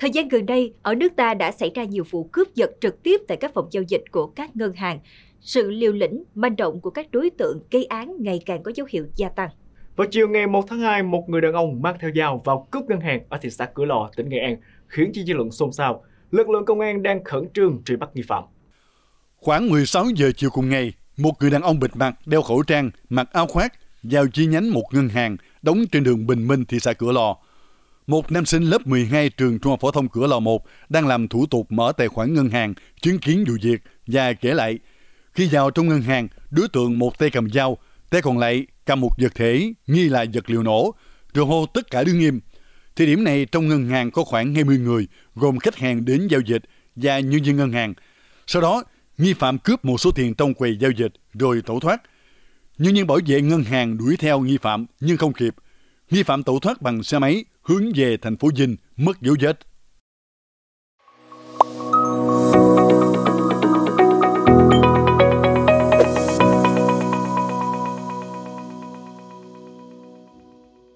Thời gian gần đây, ở nước ta đã xảy ra nhiều vụ cướp giật trực tiếp tại các phòng giao dịch của các ngân hàng. Sự liều lĩnh, manh động của các đối tượng gây án ngày càng có dấu hiệu gia tăng. Vào chiều ngày 1 tháng 2, một người đàn ông mang theo dao vào cướp ngân hàng ở thị xã Cửa Lò, tỉnh Nghệ An, khiến cho dư luận xôn xao. Lực lượng công an đang khẩn trương truy bắt nghi phạm. Khoảng 16 giờ chiều cùng ngày, một người đàn ông bịt mặt, đeo khẩu trang, mặc áo khoác, vào chi nhánh một ngân hàng đóng trên đường Bình Minh, thị xã Cửa Lò, một nam sinh lớp 12 trường Trung học phổ thông Cửa Lò 1 đang làm thủ tục mở tài khoản ngân hàng, chứng kiến vụ việc và kể lại. Khi vào trong ngân hàng, đối tượng một tay cầm dao, tay còn lại cầm một vật thể nghi là vật liệu nổ, rồi hô tất cả đứng nghiêm. Thời điểm này trong ngân hàng có khoảng 20 người, gồm khách hàng đến giao dịch và nhân viên ngân hàng. Sau đó, nghi phạm cướp một số tiền trong quầy giao dịch rồi tẩu thoát. Nhân viên bảo vệ ngân hàng đuổi theo nghi phạm nhưng không kịp – Nghi phạm tẩu thoát bằng xe máy hướng về thành phố Vinh, mất dấu vết.